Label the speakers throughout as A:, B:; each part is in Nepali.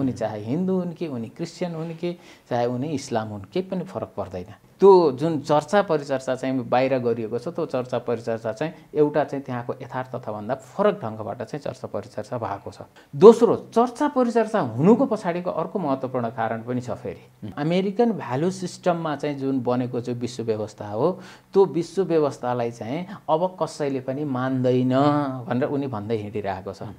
A: उनी चाहे हिन्दू हुन् कि उनी क्रिस्चियन हुन् कि चाहे उनी इस्लाम हुन् केही पनि फरक पर्दैन त्यो जुन चर्चा परिचर्चा चाहिँ बाहिर गरिएको छ त्यो चर्चा परिचर्चा चाहिँ एउटा चाहिँ त्यहाँको यथार्थभन्दा फरक ढङ्गबाट चाहिँ चर्चा परिचर्चा भएको छ दोस्रो चर्चा परिचर्चा हुनुको पछाडिको अर्को महत्त्वपूर्ण कारण पनि छ फेरि अमेरिकन भ्यालु सिस्टममा चाहिँ जुन बनेको चाहिँ विश्व व्यवस्था हो त्यो विश्व व्यवस्थालाई चाहिँ अब कसैले पनि मान्दैन भनेर उनी भन्दै हिँडिरहेको छ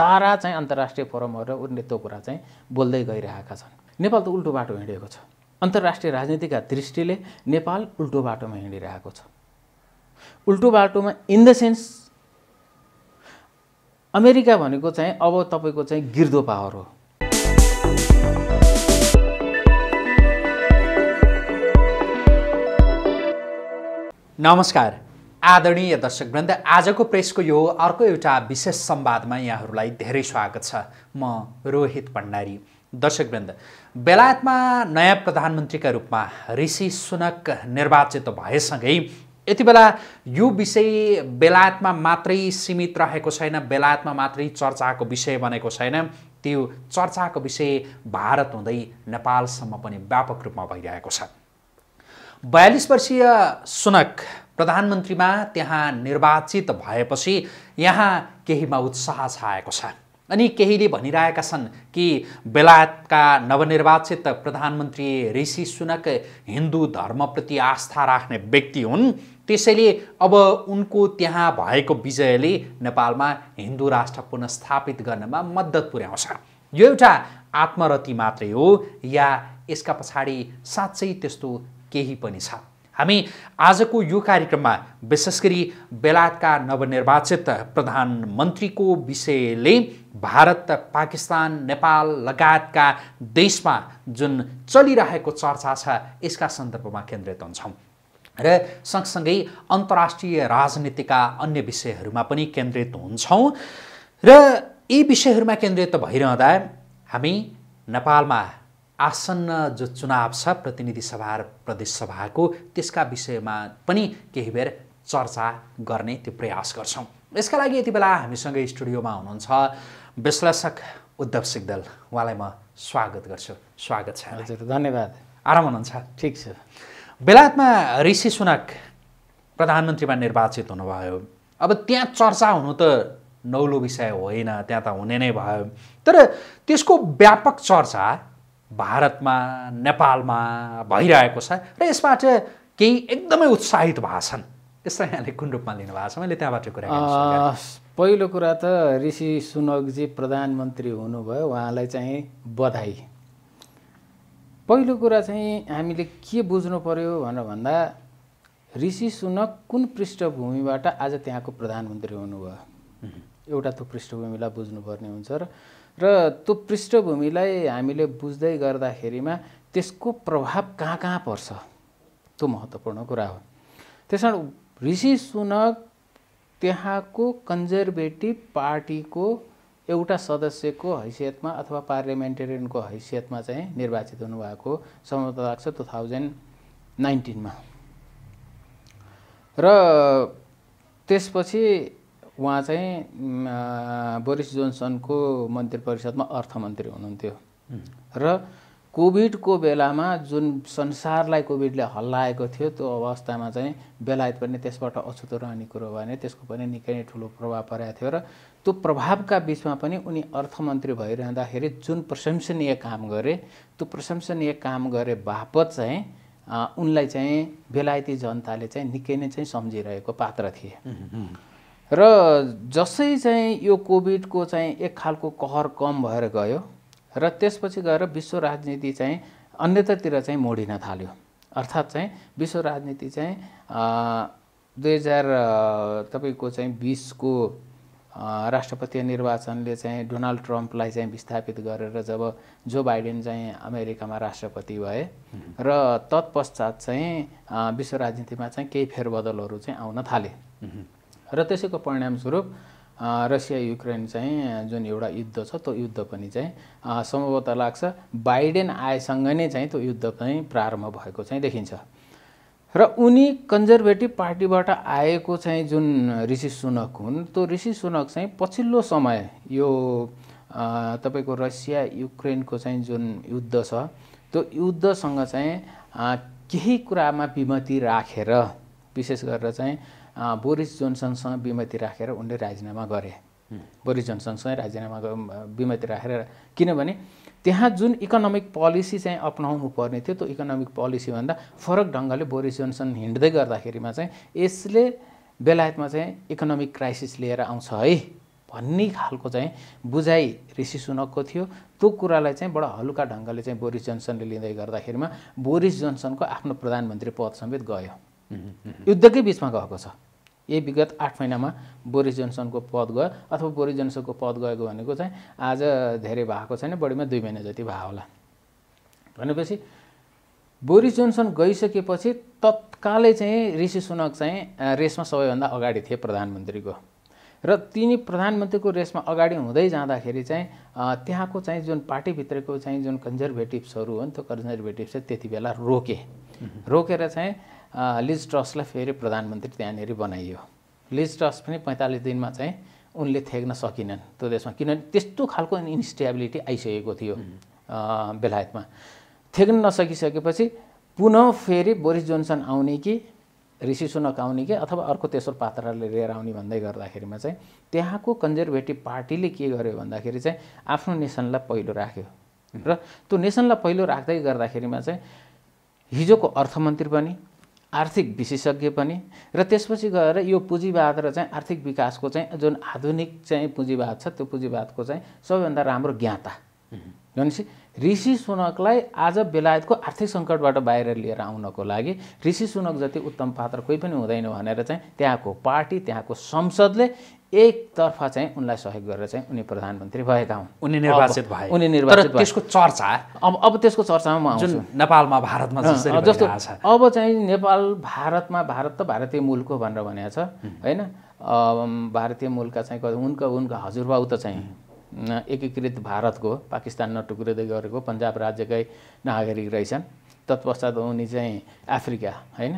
A: सारा चाहिँ अन्तर्राष्ट्रिय फोरमहरू उनले त्यो कुरा चाहिँ बोल्दै गइरहेका छन् नेपाल त उल्टो बाटो हिँडेको छ अन्तर्राष्ट्रिय राजनीतिका दृष्टिले नेपाल उल्टो बाटोमा हिँडिरहेको छ उल्टो बाटोमा इन द सेन्स अमेरिका भनेको चाहिँ अब तपाईँको चाहिँ गिर्दो पावर हो
B: नमस्कार आदरणीय दर्शकवृन्द आजको प्रेसको यो अर्को एउटा विशेष संवादमा यहाँहरूलाई धेरै स्वागत छ म रोहित भण्डारी दर्शकवृन्द बेलायतमा नयाँ प्रधानमन्त्रीका रूपमा ऋषि सुनक निर्वाचित भएसँगै यति बेला यो विषय बेलायतमा मात्रै सीमित रहेको छैन बेलायतमा मात्रै चर्चाको विषय बनेको छैन त्यो चर्चाको विषय भारत हुँदै नेपालसम्म पनि व्यापक रूपमा भइरहेको छ बयालिस वर्षीय सुनक प्रधानमन्त्रीमा त्यहाँ निर्वाचित भएपछि यहाँ केहीमा उत्साह छाएको छ अनि केहीले भनिरहेका छन् कि बेलायतका नवनिर्वाचित प्रधानमन्त्री ऋषि सुनक हिन्दू धर्मप्रति आस्था राख्ने व्यक्ति हुन् त्यसैले अब उनको त्यहाँ भएको विजयले नेपालमा हिन्दू राष्ट्र पुनस्थापित गर्नमा मद्दत पुर्याउँछ यो एउटा आत्मरति मात्रै हो या यसका पछाडि साँच्चै त्यस्तो केही पनि छ हामी आजको यो कार्यक्रममा विशेष गरी बेलायतका नवनिर्वाचित प्रधानमन्त्रीको विषयले भारत पाकिस्तान नेपाल लगायतका देशमा जुन चलिरहेको चर्चा छ यसका सन्दर्भमा केन्द्रित हुन्छौँ र सँगसँगै अन्तर्राष्ट्रिय राजनीतिका अन्य विषयहरूमा पनि केन्द्रित हुन्छौँ र यी विषयहरूमा केन्द्रित भइरहँदा हामी नेपालमा आसन्न जो चुनाव छ प्रतिनिधि सभा र प्रदेशसभाको त्यसका विषयमा पनि केही बेर चर्चा गर्ने त्यो प्रयास गर्छौँ यसका लागि यति बेला हामीसँग स्टुडियोमा हुनुहुन्छ विश्लेषक उद्धव सिग्दल उहाँलाई म स्वागत गर्छु स्वागत छ हजुर धन्यवाद आराम हुनुहुन्छ ठिक छ बेलायतमा ऋषि सुनक प्रधानमन्त्रीमा निर्वाचित हुनुभयो अब त्यहाँ चर्चा हुनु त नौलो विषय होइन त्यहाँ त हुने नै भयो तर त्यसको व्यापक चर्चा भारतमा नेपालमा भइरहेको छ र यसबाट केही एकदमै उत्साहित भएको छन् यसलाई यहाँले कुन रूपमा लिनुभएको छ मैले त्यहाँबाट कुरा
A: पहिलो कुरा त ऋषि सुनकजी प्रधानमन्त्री हुनुभयो उहाँलाई चाहिँ बधाई पहिलो कुरा चाहिँ हामीले के बुझ्नु पर्यो भनेर भन्दा ऋषि सुनक कुन पृष्ठभूमिबाट आज त्यहाँको प्रधानमन्त्री हुनुभयो एउटा त्यो पृष्ठभूमिलाई बुझ्नुपर्ने हुन्छ र त्यो पृष्ठभूमिलाई हामीले बुझ्दै गर्दाखेरिमा त्यसको प्रभाव कहाँ कहाँ पर्छ त्यो महत्त्वपूर्ण कुरा हो त्यस कारण ऋषि सुनक त्यहाँको कन्जर्भेटिभ पार्टीको एउटा सदस्यको हैसियतमा अथवा पार्लियामेन्टेरियनको हैसियतमा चाहिँ निर्वाचित हुनुभएको सम्भवता लाग्छ टु थाउजन्ड नाइन्टिनमा र त्यसपछि उहाँ चाहिँ बोरिस जोन्सनको मन्त्री परिषदमा अर्थमन्त्री हुनुहुन्थ्यो र कोभिडको बेलामा जुन संसारलाई कोभिडले हल्लाएको थियो त्यो अवस्थामा चाहिँ बेलायत पनि त्यसबाट अछुतो रहने कुरो भने त्यसको पनि निकै नै ठुलो प्रभाव परेको थियो र त्यो प्रभावका बिचमा पनि उनी अर्थमन्त्री भइरहँदाखेरि जुन प्रशंसनीय काम गरे त्यो प्रशंसनीय काम गरे बापत चाहिँ उनलाई चाहिँ बेलायती जनताले चाहिँ निकै नै चाहिँ सम्झिरहेको पात्र थिए र जसै चाहिँ यो कोभिडको चाहिँ एक खालको कहर कम भएर गयो र त्यसपछि गएर विश्व राजनीति चाहिँ अन्यतातिर चाहिँ मोडिन थाल्यो अर्थात् चाहिँ विश्व राजनीति चाहिँ दुई हजार तपाईँको चाहिँ बिसको राष्ट्रपति निर्वाचनले चाहिँ डोनाल्ड ट्रम्पलाई चाहिँ विस्थापित गरेर जब जो बाइडेन चाहिँ अमेरिकामा राष्ट्रपति भए र तत्पश्चात चाहिँ विश्व राजनीतिमा चाहिँ केही फेरबदलहरू चाहिँ आउन थाले र त्यसैको परिणामस्वरूप रसिया युक्रेन चाहिँ जुन एउटा युद्ध छ त्यो युद्ध पनि चाहिँ सम्भवतः लाग्छ बाइडेन आएसँग नै चाहिँ त्यो युद्ध चाहिँ प्रारम्भ भएको चाहिँ देखिन्छ र उनी कन्जर्भेटिभ पार्टीबाट आएको चाहिँ जुन ऋषि सुनक हुन् त्यो ऋषि सुनक चाहिँ पछिल्लो समय यो तपाईँको रसिया युक्रेनको चाहिँ जुन युद्ध छ त्यो युद्धसँग चाहिँ केही कुरामा विमति राखेर विशेष गरेर चाहिँ बोरिस जोनसनसँग विमति राखेर उनले राजीनामा गरे बोरिस जोन्सनसँगै राजीनामा विमति राखेर किनभने त्यहाँ जुन इकोनोमिक पोलिसी चाहिँ अप्नाउनु पर्ने थियो त्यो इकोनोमिक पोलिसीभन्दा फरक ढङ्गले बोरिस जोनसन हिँड्दै गर्दाखेरिमा चाहिँ यसले बेलायतमा चाहिँ इकोनोमिक क्राइसिस लिएर आउँछ है भन्ने खालको चाहिँ बुझाइ ऋषि सुनकको थियो त्यो कुरालाई चाहिँ बडा हलुका ढङ्गले चाहिँ बोरिस जोन्सनले लिँदै गर्दाखेरिमा बोरिस जोन्सनको आफ्नो प्रधानमन्त्री पद समेत गयो युद्धकै बिचमा गएको छ यही विगत आठ महिनामा बोरिस जोन्सनको पद गयो अथवा बोरिस जोन्सनको पद गएको भनेको चाहिँ आज धेरै भएको छैन बढीमा दुई महिना जति भयो होला भनेपछि बोरिस जोन्सन गइसकेपछि तत्कालै चाहिँ ऋषि सुनक चाहिँ रेसमा सबैभन्दा अगाडि थिए प्रधानमन्त्रीको र तिनी प्रधानमन्त्रीको रेसमा अगाडि हुँदै जाँदाखेरि चाहिँ त्यहाँको चाहिँ जुन पार्टीभित्रको चाहिँ जुन कन्जर्भेटिभ्सहरू हो नि त्यो कन्जर्भेटिभ्स चाहिँ त्यति बेला रोके रोकेर चाहिँ लिज ट्रस्टलाई फेरि प्रधानमन्त्री त्यहाँनिर बनाइयो लिज ट्रस्ट पनि पैँतालिस दिनमा चाहिँ उनले थ्याक्न सकिनन् त्यो देशमा किनभने त्यस्तो खालको इन्स्टेबिलिटी आइसकेको थियो बेलायतमा थ्याक्न नसकिसकेपछि पुनः फेरि बोरिस जोन्सन आउने कि ऋषि सुनक आउने कि अथवा अर्को तेस्रो पात्रले लिएर आउने भन्दै गर्दाखेरिमा चाहिँ त्यहाँको कन्जर्भेटिभ पार्टीले के गर्यो भन्दाखेरि चाहिँ आफ्नो नेसनलाई पहिलो राख्यो र त्यो नेसनलाई पहिलो राख्दै गर्दाखेरिमा चाहिँ हिजोको अर्थमन्त्री पनि आर्थिक विशेषज्ञ पनि र त्यसपछि गएर यो पुँजीवाद र चाहिँ आर्थिक विकासको चाहिँ जुन आधुनिक चाहिँ पुँजीवाद छ त्यो पुँजीवादको चाहिँ सबैभन्दा राम्रो ज्ञाता भनेपछि ऋषि सुनकलाई आज बेलायतको आर्थिक सङ्कटबाट बाहिर लिएर आउनको लागि ऋषि सुनक जति उत्तम पात्र कोही पनि हुँदैन भनेर चाहिँ त्यहाँको पार्टी त्यहाँको संसदले एकतर्फ चाहिँ उनलाई सहयोग गरेर चाहिँ उनी प्रधानमन्त्री भएका हुन् उनी निर्वाचित भए उनी निर्वाचित त्यसको
B: चर्चा अब अब त्यसको चर्चामा म आउँछु नेपालमा भारतमा जस्तो
A: अब चाहिँ नेपाल भारतमा भारत त भारतीय मूलको भनेर भनेको छ होइन भारतीय मूलका चाहिँ उनका उनका हजुरबाउ त चाहिँ एकीकृत भारतको पाकिस्तान नटुक्रिँदै गरेको पन्जाब राज्यकै नागरिक रहेछन् तत्पश्चात उनी चाहिँ अफ्रिका होइन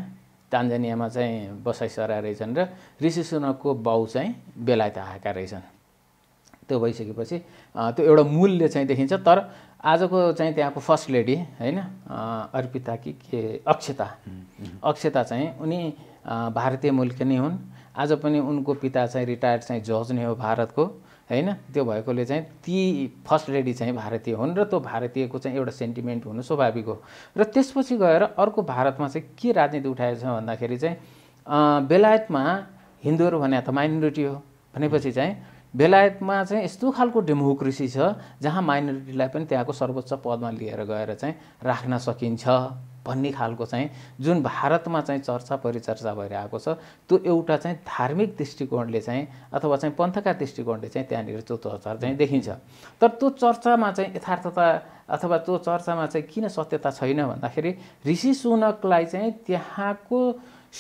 A: तान्जानियामा चाहिँ बसाइ सरा रहेछन् र ऋषि सुनकको बाउ चाहिँ बेलायत आएका रहेछन् त्यो भइसकेपछि त्यो एउटा मूल्य चाहिँ देखिन्छ तर आजको चाहिँ त्यहाँको फर्स्ट लेडी होइन अर्पिता कि के अक्षता अक्षता चाहिँ उनी भारतीय मूलकी नै हुन् आज पनि उनको पिता चाहिँ रिटायर्ड चाहिँ जज नै हो भारतको होइन त्यो भएकोले चाहिँ ती फर्स्ट लेडी चाहिँ भारतीय हुन् र त्यो भारतीयको चाहिँ एउटा सेन्टिमेन्ट हुनु स्वाभाविक हो र त्यसपछि गएर अर्को भारतमा चाहिँ के राजनीति उठाएको छ भन्दाखेरि चाहिँ बेलायतमा हिन्दूहरू भने त माइनोरिटी हो भनेपछि चाहिँ बेलायतमा चाहिँ यस्तो खालको डेमोक्रेसी छ जहाँ माइनोरिटीलाई पनि त्यहाँको सर्वोच्च पदमा लिएर गएर चाहिँ राख्न सकिन्छ भन्ने खालको चाहिँ जुन भारतमा चाहिँ चर्चा परिचर्चा भइरहेको छ त्यो एउटा चाहिँ धार्मिक दृष्टिकोणले चाहिँ अथवा चाहिँ पन्थका दृष्टिकोणले चाहिँ त्यहाँनिर त्यो चर्चा चाहिँ देखिन्छ तर त्यो चर्चामा चाहिँ यथार्थता अथवा त्यो चर्चामा चाहिँ किन सत्यता छैन भन्दाखेरि ऋषि सुनकलाई चाहिँ त्यहाँको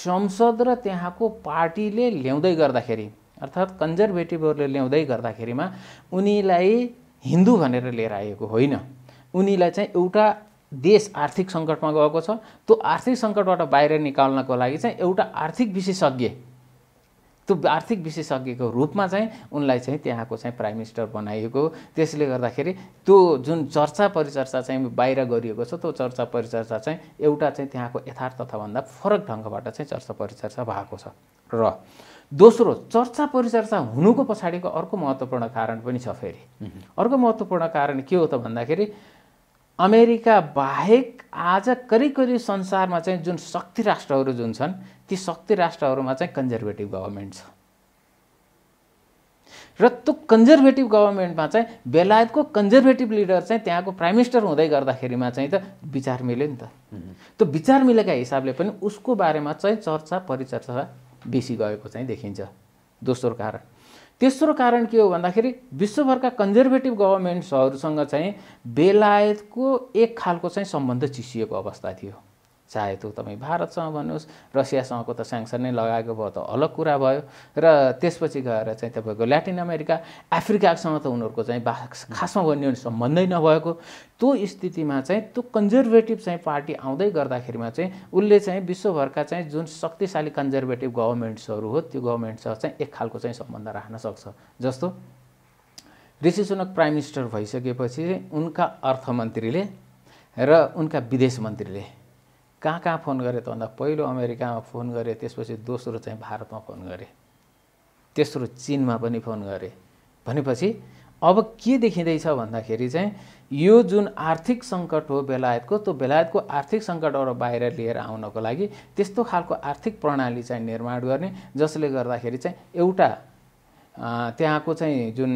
A: संसद र त्यहाँको पार्टीले ल्याउँदै गर्दाखेरि अर्थात् कन्जर्भेटिभहरूले ल्याउँदै गर्दाखेरिमा उनीलाई हिन्दू भनेर लिएर आएको होइन उनीलाई चाहिँ एउटा देश आर्थिक सङ्कटमा गएको छ त्यो आर्थिक सङ्कटबाट बाहिर निकाल्नको लागि चाहिँ एउटा आर्थिक विशेषज्ञ त्यो आर्थिक विशेषज्ञको रूपमा चाहिँ उनलाई चाहिँ त्यहाँको चाहिँ प्राइम मिनिस्टर बनाइएको त्यसले गर्दाखेरि त्यो जुन चर्चा परिचर्चा चाहिँ बाहिर गरिएको छ त्यो चर्चा परिचर्चा चाहिँ एउटा चाहिँ त्यहाँको यथार्थभन्दा फरक ढङ्गबाट चाहिँ चर्चा परिचर्चा भएको छ र दोस्रो चर्चा परिचर्चा हुनुको पछाडिको अर्को महत्त्वपूर्ण कारण पनि छ फेरि अर्को महत्त्वपूर्ण कारण के हो त भन्दाखेरि अमेरिका बाहेक आज करिब करिब संसारमा चाहिँ जुन शक्ति राष्ट्रहरू जुन छन् ती शक्ति राष्ट्रहरूमा चाहिँ कन्जर्भेटिभ गभर्मेन्ट छ र त्यो कन्जर्भेटिभ गभर्मेन्टमा चाहिँ बेलायतको कन्जर्भेटिभ लिडर चाहिँ त्यहाँको प्राइम मिनिस्टर हुँदै गर्दाखेरिमा चाहिँ त विचार मिल्यो नि त त्यो विचार मिलेका हिसाबले पनि उसको बारेमा चाहिँ चर्चा परिचर्चा बेसी गएको चाहिँ देखिन्छ दोस्रो कारण तेस्रो कारण के हो भन्दाखेरि विश्वभरका कन्जर्भेटिभ गभर्मेन्ट्सहरूसँग चाहिँ बेलायतको एक खालको चाहिँ सम्बन्ध चिसिएको अवस्था थियो चाहे त्यो तपाईँ भारतसँग भन्नुहोस् रसियासँगको त स्याङसन नै लगाएको भयो त अलग कुरा भयो र त्यसपछि गएर चाहिँ तपाईँको ल्याटिन अमेरिका अफ्रिकासँग त उनीहरूको चाहिँ बा खासमा भन्यो भने सम्बन्धै नभएको त्यो स्थितिमा चाहिँ त्यो कन्जर्भेटिभ चाहिँ पार्टी आउँदै गर्दाखेरिमा चाहिँ उसले चाहिँ विश्वभरका चाहिँ जुन शक्तिशाली कन्जर्भेटिभ गभर्मेन्ट्सहरू हो त्यो गभर्मेन्टसँग चाहिँ एक खालको चाहिँ सम्बन्ध राख्न सक्छ जस्तो ऋषि सुनक प्राइम मिनिस्टर भइसकेपछि उनका अर्थमन्त्रीले र उनका विदेश मन्त्रीले कहाँ कहाँ फोन गरेँ त भन्दा पहिलो अमेरिकामा फोन गरेँ त्यसपछि दोस्रो चाहिँ भारतमा फोन गरेँ तेस्रो चिनमा पनि फोन गरेँ भनेपछि अब के देखिँदैछ भन्दाखेरि चाहिँ यो जुन आर्थिक सङ्कट हो बेलायतको त्यो बेलायतको आर्थिक सङ्कटबाट बाहिर लिएर आउनको लागि त्यस्तो खालको आर्थिक प्रणाली चाहिँ निर्माण गर्ने जसले गर्दाखेरि चाहिँ एउटा त्यहाँको चाहिँ जुन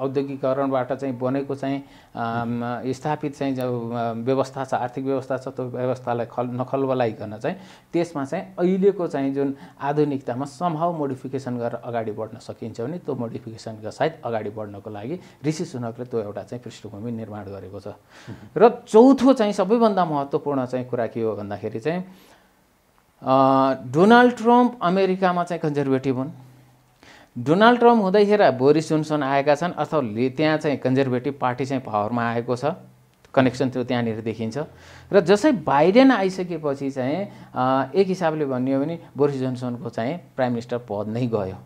A: औद्योगिकरणबाट चाहिँ बनेको चाहिँ स्थापित चाहिँ जो व्यवस्था छ आर्थिक व्यवस्था छ त्यो व्यवस्थालाई खल नखलबलाइकन चाहिँ त्यसमा चाहिँ अहिलेको चाहिँ जुन आधुनिकतामा सम्भाव मोडिफिकेसन गरेर अगाडि बढ्न सकिन्छ भने त्यो मोडिफिकेसनका सायद अगाडि बढ्नको लागि ऋषि सुनकले त्यो एउटा चाहिँ पृष्ठभूमि निर्माण गरेको छ र चौथो चाहिँ सबैभन्दा महत्त्वपूर्ण चाहिँ कुरा के हो भन्दाखेरि चाहिँ डोनाल्ड ट्रम्प अमेरिकामा चाहिँ कन्जर्भेटिभ हुन् डोनाल्ड ट्रम्प हुँदैखेर बोरिस जोन्सन आएका छन् अथवा त्यहाँ चाहिँ कन्जर्भेटिभ पार्टी चाहिँ पावरमा आएको छ कनेक्सन त्यो त्यहाँनिर देखिन्छ र जसै बाइडेन आइसकेपछि चाहिँ एक हिसाबले भन्यो भने बोरिस जोन्सनको चाहिँ प्राइम मिनिस्टर पद नै गयो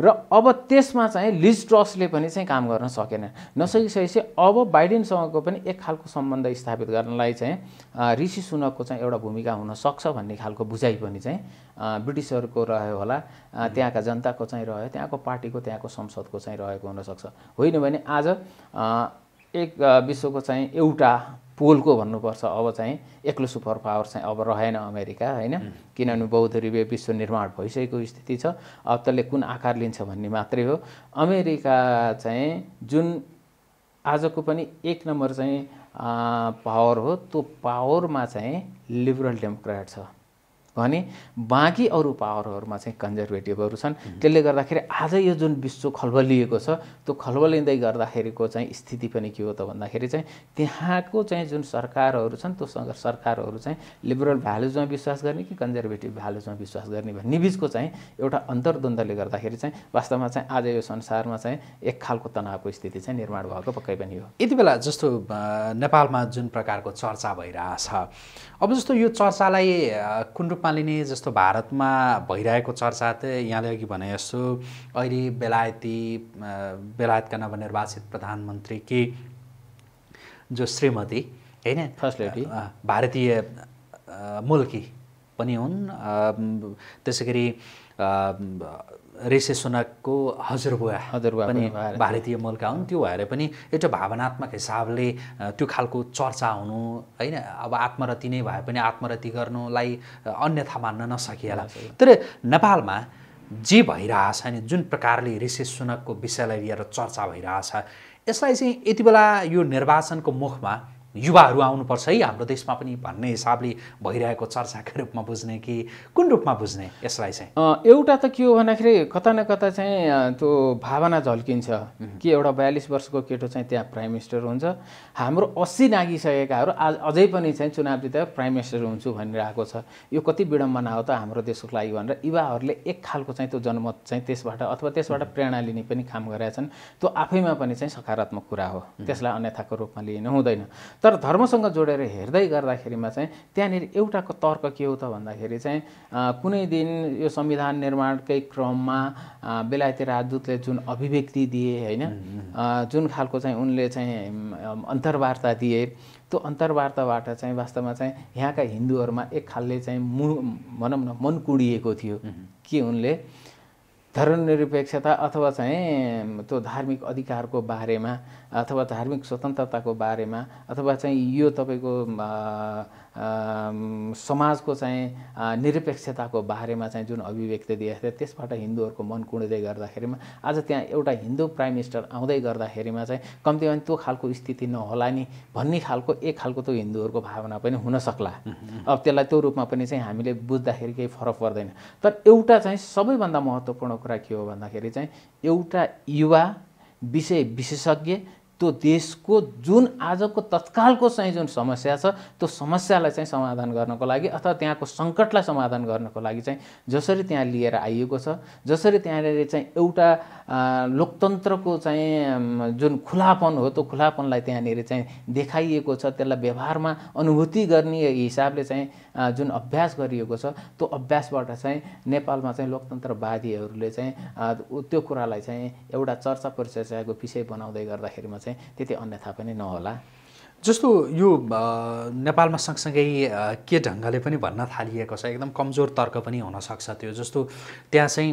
A: र अब त्यसमा चाहिँ लिज ट्रसले पनि चाहिँ काम गर्न सकेन नसकिसकेपछि अब बाइडेनसँगको पनि एक खालको सम्बन्ध स्थापित गर्नलाई चाहिँ ऋषि सुनकको चाहिँ एउटा भूमिका हुनसक्छ भन्ने खालको बुझाइ पनि चाहिँ ब्रिटिसहरूको रह्यो होला त्यहाँका जनताको चाहिँ रह्यो त्यहाँको पार्टीको त्यहाँको संसदको चाहिँ रहेको हुनसक्छ होइन भने आज एक विश्वको चाहिँ एउटा पोलको भन्नुपर्छ अब चाहिँ एक्लो सुपर पावर चाहिँ अब रहेन अमेरिका होइन किनभने बौद्ध विश्व निर्माण भइसकेको स्थिति छ अब त्यसले कुन आकार लिन्छ भन्ने मात्रै हो अमेरिका चाहिँ जुन आजको पनि एक नम्बर चाहिँ पावर हो त्यो पावरमा चाहिँ लिबरल डेमोक्रेट छ भने बाँकी अरू पावरहरूमा चाहिँ कन्जर्भेटिभहरू छन् त्यसले गर्दाखेरि आज यो जुन विश्व खलबलिएको छ त्यो खलबलिँदै गर्दाखेरिको चाहिँ स्थिति पनि के हो त भन्दाखेरि चाहिँ त्यहाँको चाहिँ जुन सरकारहरू छन् त्यो सरकारहरू चाहिँ लिबरल भ्यालुजमा विश्वास गर्ने कि कन्जर्भेटिभ भ्यालुजमा विश्वास गर्ने भन्ने बिचको चाहिँ एउटा अन्तर्द्वन्द्वले गर्दाखेरि चाहिँ वास्तवमा
B: चाहिँ आज यो संसारमा चाहिँ एक खालको तनावको स्थिति चाहिँ निर्माण भएको पक्कै पनि हो यति बेला जस्तो नेपालमा जुन प्रकारको चर्चा भइरहेछ अब जस्तो यो चर्चालाई कुन रूपमा लिने जस्तो भारतमा भइरहेको चर्चा त यहाँले अघि भने जस्तो अहिले बेलायती बेलायतका नवनिर्वाचित प्रधानमन्त्री के जो श्रीमती होइन भारतीय मुल्की पनि हुन् त्यसै गरी रेसे सुनकको हजुरबुवा हजुरबुवा पनि भारतीय मूलका हुन् त्यो भएर पनि एउटा भावनात्मक हिसाबले त्यो खालको चर्चा हुनु होइन अब आत्मरति नै भए पनि आत्मरति गर्नुलाई अन्यथा मान्न नसकिएला तर नेपालमा जे भइरहेछ नि जुन प्रकारले ऋषि सुनकको विषयलाई लिएर चर्चा भइरहेछ यसलाई चाहिँ यति बेला यो निर्वाचनको मुखमा युवाहरू आउनुपर्छ है हाम्रो देशमा पनि भन्ने हिसाबले भइरहेको चर्चाका रूपमा बुझ्ने कि कुन रूपमा बुझ्ने यसलाई
A: चाहिँ एउटा त के हो भन्दाखेरि कता न कता चाहिँ त्यो भावना झल्किन्छ कि एउटा बयालिस वर्षको केटो चाहिँ त्यहाँ प्राइम मिनिस्टर हुन्छ हाम्रो अस्सी नागिसकेकाहरू आज अझै पनि चाहिँ चुनाव जितेर प्राइम मिनिस्टर हुन्छु भनिरहेको छ यो कति विडम्बना हो त हाम्रो देशको लागि भनेर युवाहरूले एक खालको चाहिँ त्यो जनमत चाहिँ त्यसबाट अथवा त्यसबाट प्रेरणा लिने पनि काम गरेका छन् त्यो आफैमा पनि चाहिँ सकारात्मक कुरा हो त्यसलाई अन्यथाको रूपमा लिनु हुँदैन तर धर्मसँग जोडेर हेर्दै गर्दाखेरिमा चाहिँ त्यहाँनिर एउटाको तर्क के हो त भन्दाखेरि चाहिँ कुनै दिन यो संविधान निर्माणकै क्रममा बेलायती राजदूतले जुन अभिव्यक्ति दिए होइन जुन खालको चाहिँ उनले चाहिँ अन्तर्वार्ता दिए त्यो अन्तर्वार्ताबाट चाहिँ वास्तवमा चाहिँ यहाँका हिन्दूहरूमा एक खालले चाहिँ मु भनौँ न मन कुडिएको थियो कि उनले धर्मनिरपेक्षता अथवा चाहिँ त्यो धार्मिक अधिकारको बारेमा अथवा धार्मिक स्वतन्त्रताको बारेमा अथवा चाहिँ यो तपाईँको समाजको चाहिँ निरपेक्षताको बारेमा चाहिँ जुन अभिव्यक्ति दिएको थियो त्यसबाट हिन्दूहरूको मन कुँड्दै गर्दाखेरिमा आज त्यहाँ एउटा हिन्दू प्राइम मिनिस्टर आउँदै गर्दाखेरिमा चाहिँ कम्ती कम्तीमा त्यो खालको स्थिति नहोला नि भन्ने खालको एक खालको त्यो हिन्दूहरूको भावना पनि हुनसक्ला अब त्यसलाई त्यो रूपमा पनि चाहिँ हामीले बुझ्दाखेरि केही फरक पर्दैन तर एउटा चाहिँ सबैभन्दा महत्त्वपूर्ण कुरा के हो भन्दाखेरि चाहिँ एउटा युवा विषय विशेषज्ञ त्यो देशको जुन आजको तत्कालको चाहिँ जुन समस्या छ त्यो समस्यालाई चाहिँ समाधान गर्नको लागि अथवा त्यहाँको सङ्कटलाई समाधान गर्नको लागि चाहिँ जसरी त्यहाँ लिएर आइएको छ जसरी त्यहाँनिर चाहिँ एउटा लोकतन्त्रको चाहिँ जुन खुलापन हो त्यो खुलापनलाई त्यहाँनिर चाहिँ देखाइएको छ त्यसलाई व्यवहारमा अनुभूति गर्ने हिसाबले चाहिँ जुन अभ्यास गरिएको छ त्यो अभ्यासबाट चाहिँ नेपालमा चाहिँ लोकतन्त्रवादीहरूले चाहिँ त्यो कुरालाई चाहिँ एउटा चर्चा परिचर्चाको विषय बनाउँदै गर्दाखेरिमा चाहिँ त्यति अन्यथा पनि नहोला
B: जस्तो यो नेपालमा सँगसँगै के ढङ्गले पनि भन्न थालिएको छ एकदम कमजोर तर्क पनि हुनसक्छ त्यो जस्तो त्यहाँ चाहिँ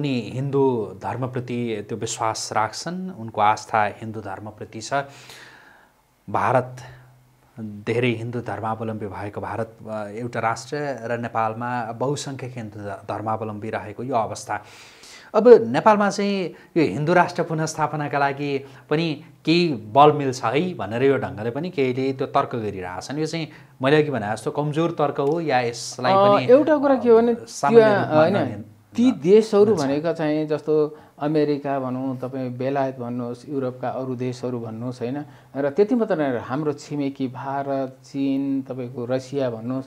B: उनी हिन्दू धर्मप्रति त्यो विश्वास राख्छन् उनको आस्था हिन्दू धर्मप्रति छ भारत धेरै हिन्दू धर्मावलम्बी भएको भारत एउटा राष्ट्र र नेपालमा बहुसङ्ख्यक हिन्दू धर्मावलम्बी रहेको यो अवस्था अब नेपालमा चाहिँ यो हिन्दू राष्ट्र पुनस्थापनाका लागि पनि केही बल मिल्छ है भनेर यो ढङ्गले पनि केहीले त्यो तर्क गरिरहेछन् यो चाहिँ मैले अघि भने जस्तो कमजोर तर्क हो या यसलाई एउटा
A: कुरा के हो भने ती देशहरू भनेका चाहिँ जस्तो अमेरिका भनौँ तपाईँ बेलायत भन्नुहोस् युरोपका अरू देशहरू भन्नुहोस् होइन र त्यति मात्र नभएर हाम्रो छिमेकी भारत चिन तपाईँको रसिया भन्नुहोस्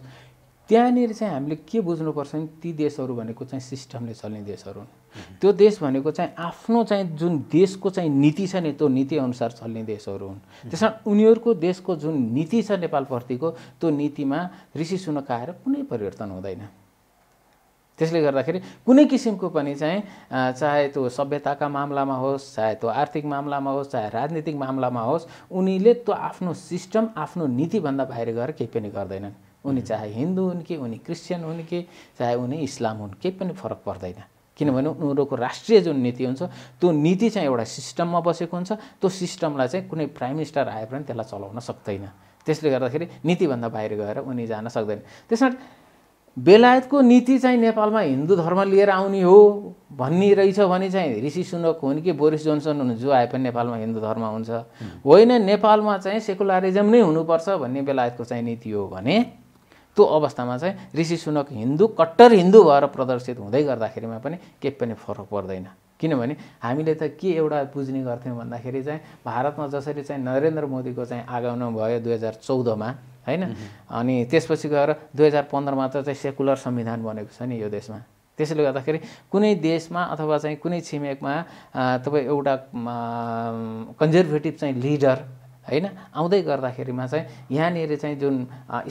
A: त्यहाँनिर चाहिँ हामीले के बुझ्नुपर्छ भने ती देशहरू भनेको चाहिँ सिस्टमले चल्ने देशहरू हुन् त्यो देश भनेको चाहिँ आफ्नो चाहिँ जुन देशको चाहिँ नीति छ नि त्यो नीतिअनुसार चल्ने देशहरू हुन् त्यस कारण उनीहरूको देशको जुन नीति छ नेपालप्रतिको त्यो नीतिमा ऋषि सुनक आएर कुनै परिवर्तन हुँदैन त्यसले गर्दाखेरि कुनै किसिमको पनि चाहिँ चाहे त्यो सभ्यताका मामलामा होस् चाहे त्यो आर्थिक मामलामा होस् चाहे राजनीतिक मामलामा होस् उनीले त्यो आफ्नो सिस्टम आफ्नो नीतिभन्दा बाहिर गएर केही पनि गर्दैनन् उनी चाहे हिन्दू हुन् कि उनी क्रिस्चियन हुन् कि चाहे उनी इस्लाम हुन् केही पनि फरक पर्दैन किनभने उनीहरूको राष्ट्रिय जुन नीति हुन्छ त्यो नीति चाहिँ एउटा सिस्टममा बसेको हुन्छ त्यो सिस्टमलाई चाहिँ कुनै प्राइम मिनिस्टर आए पनि त्यसलाई चलाउन सक्दैन त्यसले गर्दाखेरि नीतिभन्दा बाहिर गएर उनी जान सक्दैन त्यस कारण बेलायतको नीति चाहिँ नेपालमा हिन्दू धर्म लिएर आउने हो भन्ने रहेछ भने चाहिँ ऋषि सुनक हुन् कि बोरिस जोन्सन हुन् जो आए पनि नेपालमा हिन्दू धर्म हुन्छ होइन नेपालमा चाहिँ सेकुलरिजम नै हुनुपर्छ भन्ने बेलायतको चाहिँ नीति हो भने त्यो अवस्थामा चाहिँ ऋषि सुनक हिन्दू कट्टर हिन्दू भएर प्रदर्शित हुँदै गर्दाखेरिमा पनि केही पनि फरक पर्दैन किनभने हामीले त के एउटा बुझ्ने गर्थ्यौँ भन्दाखेरि चाहिँ भारतमा जसरी चाहिँ नरेन्द्र मोदीको चाहिँ आगमन भयो दुई हजार चौधमा होइन अनि त्यसपछि गएर दुई हजार पन्ध्रमा त चाहिँ सेकुलर संविधान बनेको छ नि यो देशमा त्यसैले गर्दाखेरि कुनै देशमा अथवा चाहिँ कुनै छिमेकमा तपाईँ एउटा कन्जर्भेटिभ चाहिँ लिडर होइन आउँदै गर्दाखेरिमा चाहिँ यहाँनिर चाहिँ जुन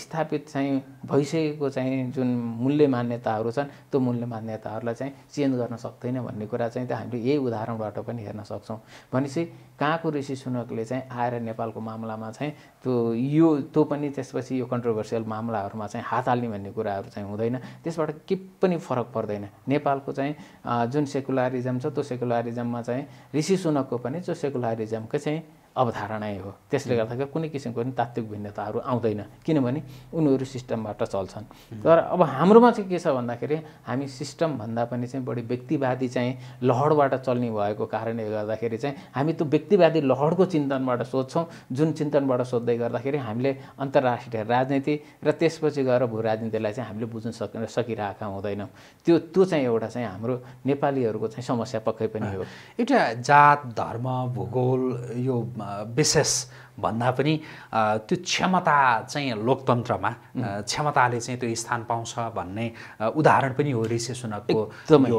A: स्थापित चाहिँ भइसकेको चाहिँ जुन मूल्य मान्यताहरू छन् त्यो मूल्य मान्यताहरूलाई चाहिँ चेन्ज गर्न सक्दैन भन्ने कुरा चाहिँ त हामीले यही उदाहरणबाट पनि हेर्न सक्छौँ भनेपछि कहाँको ऋषि सुनकले चाहिँ आएर नेपालको मामलामा चाहिँ त्यो यो त्यो पनि त्यसपछि यो कन्ट्रोभर्सियल मामलाहरूमा चाहिँ हात हाल्ने भन्ने कुराहरू चाहिँ हुँदैन त्यसबाट के पनि फरक पर्दैन नेपालको चाहिँ जुन सेकुलरिजम छ त्यो सेकुलरिजममा चाहिँ ऋषि सुनकको पनि त्यो सेकुलरिजमकै चाहिँ अवधारणै हो त्यसले गर्दाखेरि कुनै किसिमको पनि तात्विक भिन्नताहरू आउँदैन किनभने उनीहरू सिस्टमबाट चल्छन् तर अब हाम्रोमा चाहिँ के छ भन्दाखेरि हामी सिस्टमभन्दा पनि चाहिँ बढी व्यक्तिवादी चाहिँ लहरबाट चल्ने भएको कारणले गर्दाखेरि चाहिँ हामी त्यो व्यक्तिवादी लहरको चिन्तनबाट सोध्छौँ जुन चिन्तनबाट सोध्दै गर्दाखेरि हामीले अन्तर्राष्ट्रिय राजनीति र त्यसपछि गएर भू राजनीतिलाई चाहिँ हामीले बुझ्न सक सकिरहेका हुँदैनौँ त्यो त्यो चाहिँ एउटा चाहिँ हाम्रो नेपालीहरूको चाहिँ समस्या पक्कै पनि हो
B: एउटा जात धर्म भूगोल यो विशेष भन्दा पनि त्यो क्षमता चाहिँ लोकतन्त्रमा क्षमताले चाहिँ त्यो स्थान पाउँछ भन्ने उदाहरण पनि हो ऋषि सुनकको यो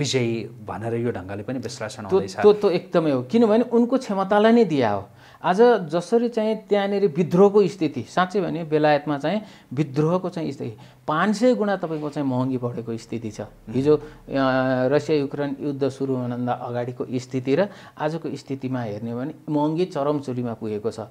B: विजयी भनेर यो ढङ्गले पनि विश्लेषण हुँदैछ त्यो त
A: एकदमै हो किनभने उनको क्षमतालाई नै दिया हो आज जसरी चाहिँ त्यहाँनिर विद्रोहको स्थिति साँच्चै भने बेलायतमा चाहिँ विद्रोहको चाहिँ स्थिति पाँच सय गुणा तपाईँको चाहिँ महँगी बढेको स्थिति छ हिजो रसिया युक्रेन युद्ध सुरु हुनभन्दा अगाडिको स्थिति र आजको स्थितिमा हेर्ने भने महँगी चरमचुरीमा पुगेको छ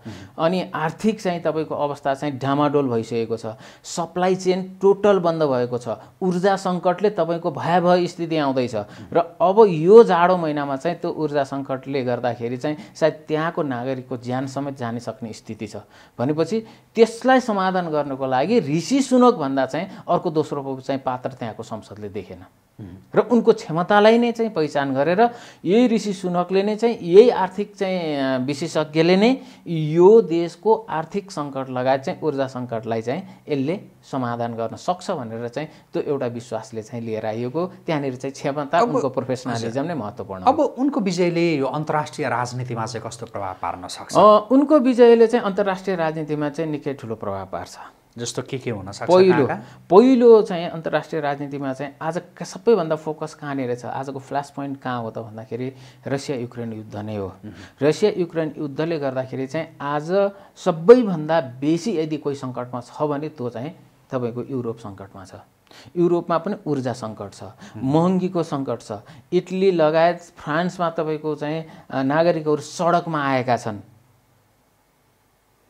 A: अनि आर्थिक चाहिँ तपाईँको अवस्था चाहिँ ढामाडोल भइसकेको छ सप्लाई चेन टोटल बन्द भएको छ ऊर्जा सङ्कटले तपाईँको भयावह स्थिति आउँदैछ र अब यो जाडो महिनामा चाहिँ त्यो ऊर्जा सङ्कटले गर्दाखेरि चाहिँ सायद त्यहाँको नागरिकको ज्यान समेत जाने सक्ने स्थिति छ भनेपछि त्यसलाई समाधान गर्नको लागि ऋषि सुनक भन्दा चाहिँ अर्को दोस्रोको चाहिँ पात्र त्यहाँको संसदले देखेन र उनको क्षमतालाई नै चाहिँ पहिचान गरेर यही ऋषि सुनकले नै चाहिँ यही आर्थिक चाहिँ विशेषज्ञले नै यो देशको आर्थिक सङ्कट लगायत चाहिँ ऊर्जा सङ्कटलाई चाहिँ यसले समाधान गर्न सक्छ भनेर चाहिँ त्यो एउटा विश्वासले चाहिँ लिएर आइएको त्यहाँनिर चाहिँ क्षमता उनको प्रोफेसनलिजम नै महत्त्वपूर्ण अब
B: उनको विजयले यो अन्तर्राष्ट्रिय राजनीतिमा चाहिँ कस्तो प्रभाव पार्न सक्छ उनको विजयले चाहिँ अन्तर्राष्ट्रिय राजनीतिमा चाहिँ निकै ठुलो प्रभाव पार्छ जस्तो के के हुन सक्छ पहिलो पहिलो
A: चाहिँ अन्तर्राष्ट्रिय राजनीतिमा चाहिँ आजका सबैभन्दा फोकस कहाँनिर छ आजको फ्ल्यास पोइन्ट कहाँ हो त भन्दाखेरि रसिया युक्रेन युद्ध नै हो रसिया युक्रेन युद्धले गर्दाखेरि चाहिँ आज सबैभन्दा बेसी यदि कोही सङ्कटमा छ भने त्यो चाहिँ तपाईँको युरोप सङ्कटमा छ युरोपमा पनि ऊर्जा सङ्कट छ महँगीको सङ्कट छ इटली लगायत फ्रान्समा तपाईँको चाहिँ नागरिकहरू सडकमा आएका छन्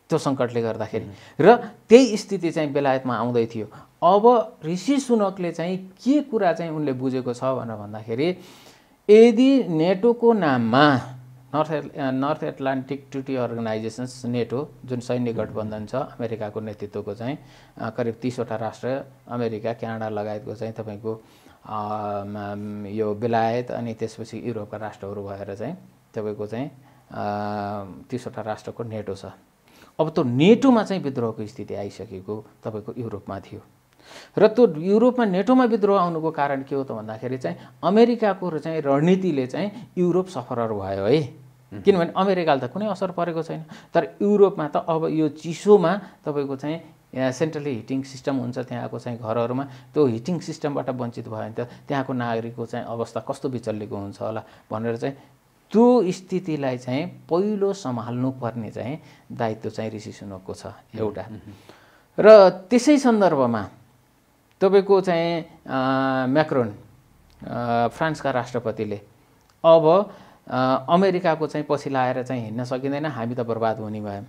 A: त्यो सङ्कटले गर्दाखेरि र त्यही स्थिति चाहिँ बेलायतमा आउँदै थियो अब ऋषि सुनकले चाहिँ के कुरा चाहिँ उनले बुझेको छ भनेर भन्दाखेरि यदि नेटोको नाममा north north Atlantic treaty organisations NATO जुन सैन्य गठबन्धन छ अमेरिकाको नेतृत्वको चाहिँ करिब तिसवटा राष्ट्र अमेरिका क्यानाडा लगायतको चाहिँ तपाईँको यो बेलायत अनि त्यसपछि युरोपका राष्ट्रहरू भएर चाहिँ तपाईँको चाहिँ तिसवटा राष्ट्रको नेटो छ अब त्यो नेटोमा चाहिँ विद्रोहको स्थिति आइसकेको तपाईँको युरोपमा थियो र त्यो युरोपमा नेटोमा विद्रोह आउनुको कारण के हो त भन्दाखेरि चाहिँ अमेरिकाको चाहिँ रणनीतिले चाहिँ युरोप सफरर भयो है किनभने अमेरिकाले त कुनै असर परेको छैन तर युरोपमा त अब यो चिसोमा तपाईँको चाहिँ यहाँ सेन्ट्रली हिटिङ सिस्टम हुन्छ त्यहाँको चाहिँ घरहरूमा त्यो हिटिङ सिस्टमबाट वञ्चित भयो भने त त्यहाँको नागरिकको चाहिँ अवस्था कस्तो विचलिएको हुन्छ होला भनेर चाहिँ त्यो स्थितिलाई चाहिँ पहिलो सम्हाल्नुपर्ने चाहिँ दायित्व चाहिँ ऋषि सुनकको छ एउटा र त्यसै सन्दर्भमा तपाईँको चाहिँ म्याक्रोन फ्रान्सका राष्ट्रपतिले अब अमेरिकाको चाहिँ पछि लाएर चाहिँ हिँड्न सकिँदैन हामी त बर्बाद हुने भयौँ